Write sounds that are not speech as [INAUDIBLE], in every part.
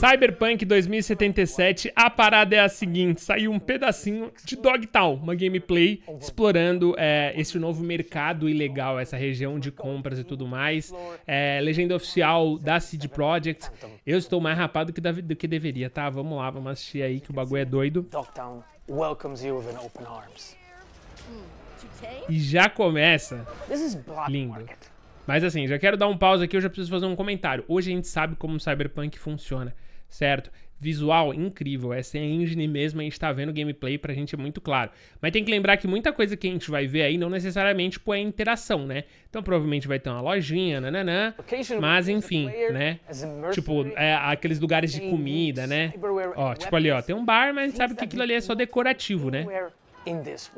Cyberpunk 2077, a parada é a seguinte: saiu um pedacinho de Dogtown, uma gameplay explorando é, esse novo mercado ilegal, essa região de compras e tudo mais. É, legenda oficial da CD Projekt. Eu estou mais rapado que do que deveria, tá? Vamos lá, vamos assistir aí que o bagulho é doido. Dogtown welcomes you with open arms. E já começa. Lindo. Mas assim, já quero dar um pause aqui, eu já preciso fazer um comentário. Hoje a gente sabe como o Cyberpunk funciona certo? Visual incrível, essa é engine mesmo, a gente tá vendo gameplay, pra gente é muito claro. Mas tem que lembrar que muita coisa que a gente vai ver aí não necessariamente tipo, é interação, né? Então provavelmente vai ter uma lojinha, nananã, mas enfim, né? Tipo, é, aqueles lugares de comida, né? Ó, tipo ali, ó, tem um bar, mas a gente sabe que aquilo ali é só decorativo, né?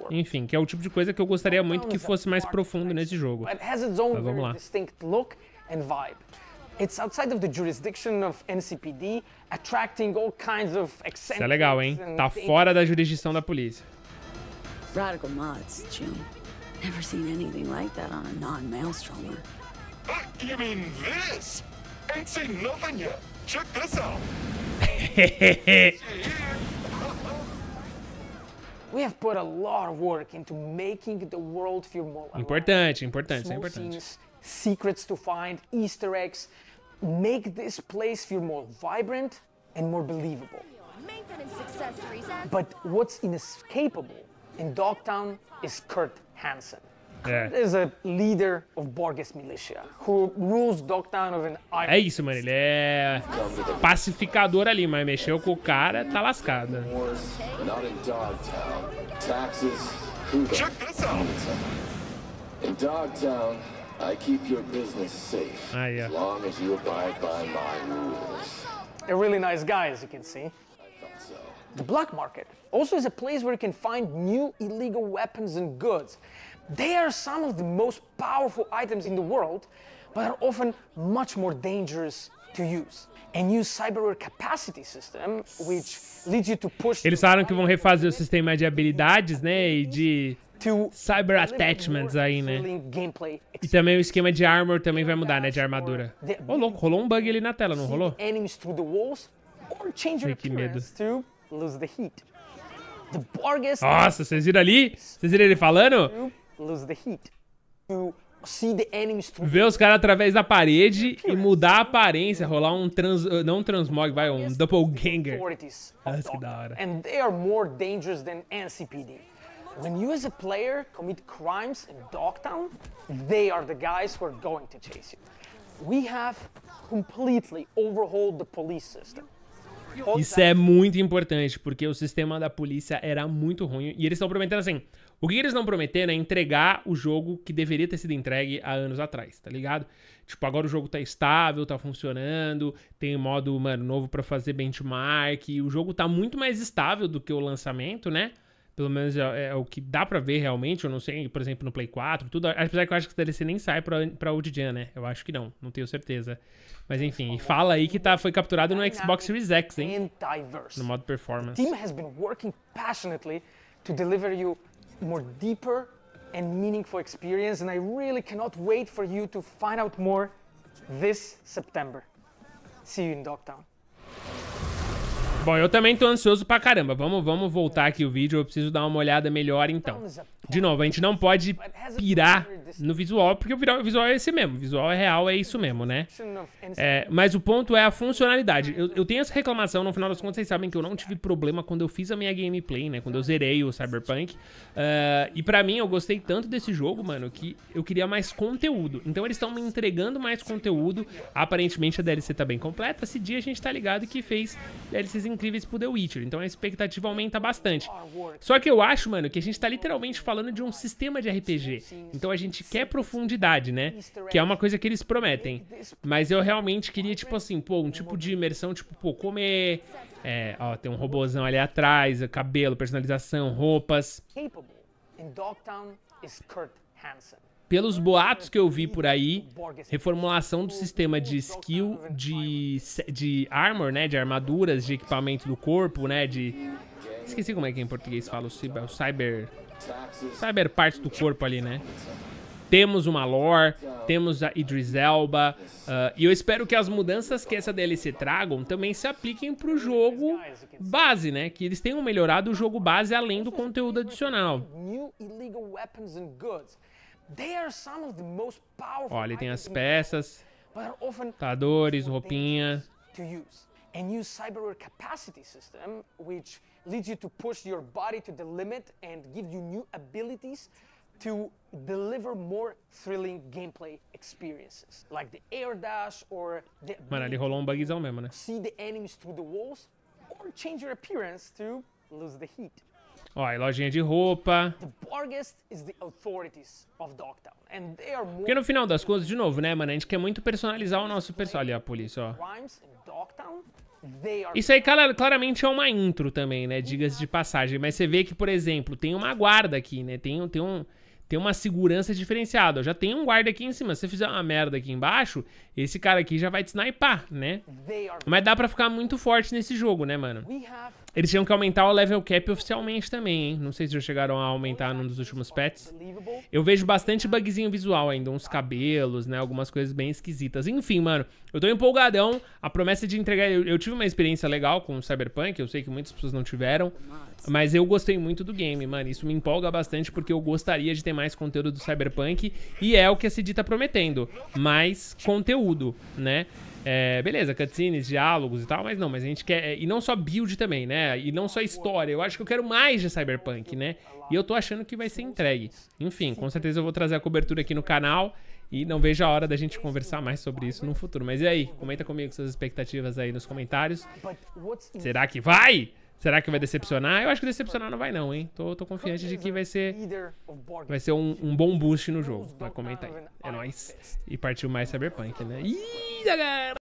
Enfim, que é o tipo de coisa que eu gostaria muito que fosse mais profundo nesse jogo. Mas vamos lá. It's outside of the jurisdiction of NCPD, attracting all kinds of Isso é legal, hein? Tá fora da jurisdição da polícia. Radical mods, Jim. Never seen anything like that on a non male do You mean this? Ain't seen nothing yet. Check this out. [LAUGHS] We have put a lot of work into making the world feel more importante, importante, Important. é importante secrets to find, Easter eggs. Make this place feel more vibrant and more believable. But what's inescapable in Dogtown is Kurt Hansen. Yeah. is a leader of Borges Militia, who rules Dogtown of an island. É isso, mano. Ele é pacificador ali, mas mexeu com o cara, tá lascado. Check this out. In Dogtown, I keep your business safe ah, yeah. as long as you abide by my rules. A really nice guy, as you can see. The black market also is a place where you can find new illegal weapons and goods. They are some of the most powerful items in the world, but are often much more dangerous to use. A new cyberware capacity system, which leads you to push Eles falaram que vão refazer o sistema de habilidades, né, e de cyber é attachments aí, né? E também o esquema de armor também vai é mudar, né? De armadura. Ô, oh, louco, rolou um bug ali na tela, não rolou? Ai, que medo. Nossa, vocês viram ali? Vocês viram ele falando? Ver os caras através da parede e mudar a aparência, rolar um trans. Uh, não um transmog, vai, um doppelganger. Nossa, que da hora. NCPD. When you as a player commit crimes in Dogtown, they are the guys who are going to chase you. We have completely overhauled the police system. Isso é muito importante, porque o sistema da polícia era muito ruim. E eles estão prometendo assim. O que eles não prometeram é entregar o jogo que deveria ter sido entregue há anos atrás, tá ligado? Tipo, agora o jogo tá estável, tá funcionando, tem modo, mano, novo para fazer benchmark, o jogo tá muito mais estável do que o lançamento, né? Pelo menos é, é o que dá para ver realmente. Eu não sei, por exemplo, no Play 4, tudo. Apesar que eu acho que o DLC nem sai pra, pra Odijan, né? Eu acho que não, não tenho certeza. Mas enfim, fala aí que tá, foi capturado no Xbox Series X, hein? No modo performance. The team has been working passionately to deliver you more deeper and meaningful experience, and I really cannot wait for you to find out more this September. See you in Dogtown. Bom, eu também tô ansioso pra caramba. Vamos, vamos voltar aqui o vídeo, eu preciso dar uma olhada melhor então. De novo, a gente não pode pirar no visual, porque o visual é esse mesmo, o visual é real, é isso mesmo, né? É, é mas o ponto é a funcionalidade. Eu, eu tenho essa reclamação, no final das contas, vocês sabem que eu não tive problema quando eu fiz a minha gameplay, né? Quando eu zerei o Cyberpunk. Uh, e para mim, eu gostei tanto desse jogo, mano, que eu queria mais conteúdo. Então eles estão me entregando mais conteúdo. Aparentemente a DLC tá bem completa. Esse dia a gente tá ligado que fez DLCs incríveis pro The Witcher. Então a expectativa aumenta bastante. Só que eu acho, mano, que a gente tá literalmente falando de um sistema de RPG. Então a gente gente quer profundidade, né? Que é uma coisa que eles prometem. Mas eu realmente queria, tipo assim, pô, um tipo de imersão, tipo, pô, comer. É, ó, tem um robozão ali atrás, cabelo, personalização, roupas. Pelos boatos que eu vi por aí, reformulação do sistema de skill, de, de armor, né? De armaduras, de equipamento do corpo, né? De. Esqueci como é que em português fala o cyber. Cyber parte do corpo ali, né? Temos uma lore, temos a Idris Elba, uh, e eu espero que as mudanças que essa DLC tragam também se apliquem pro jogo base, né? Que eles tenham melhorado o jogo base além do conteúdo adicional. Olha, tem as peças, lutadores, roupinha. a new cyberware capacity system, which leads you to push your body to the limit and gives you new abilities to deliver more thrilling gameplay experiences, like the air dash or the Mano, ali rolou um bugzão mesmo, né? See the enemies through the walls or change your appearance to lose the heat. Ó, lojinha de roupa. Porque no final das contas, de novo, né, mano? A gente quer muito personalizar o nosso personagem. Olha a polícia, ó. Isso aí claramente é uma intro também, né? Diga-se de passagem. Mas você vê que, por exemplo, tem uma guarda aqui, né? Tem, tem um tem uma segurança diferenciada. já tem um guarda aqui em cima. Se você fizer uma merda aqui embaixo, esse cara aqui já vai te snipar, né? Mas dá pra ficar muito forte nesse jogo, né, mano? Eles tinham que aumentar o level cap oficialmente também, hein? Não sei se já chegaram a aumentar num dos últimos pets. Eu vejo bastante bugzinho visual ainda, uns cabelos, né? Algumas coisas bem esquisitas. Enfim, mano, eu tô empolgadão. A promessa de entregar... Eu, eu tive uma experiência legal com o Cyberpunk, eu sei que muitas pessoas não tiveram. Mas eu gostei muito do game, mano. Isso me empolga bastante porque eu gostaria de ter mais conteúdo do Cyberpunk. E é o que a CD tá prometendo. Mais conteúdo, né? É, beleza, cutscenes, diálogos e tal, mas não, mas a gente quer. É, e não só build também, né? E não só história. Eu acho que eu quero mais de Cyberpunk, né? E eu tô achando que vai ser entregue. Enfim, com certeza eu vou trazer a cobertura aqui no canal. E não vejo a hora da gente conversar mais sobre isso no futuro. Mas e aí? Comenta comigo suas expectativas aí nos comentários. Será que vai? Será que vai decepcionar? Eu acho que decepcionar não vai não, hein? Tô, tô confiante de que vai ser, vai ser um, um bom boost no jogo. Vai comentar aí. É nóis. E partiu mais Cyberpunk, né? Ih, galera!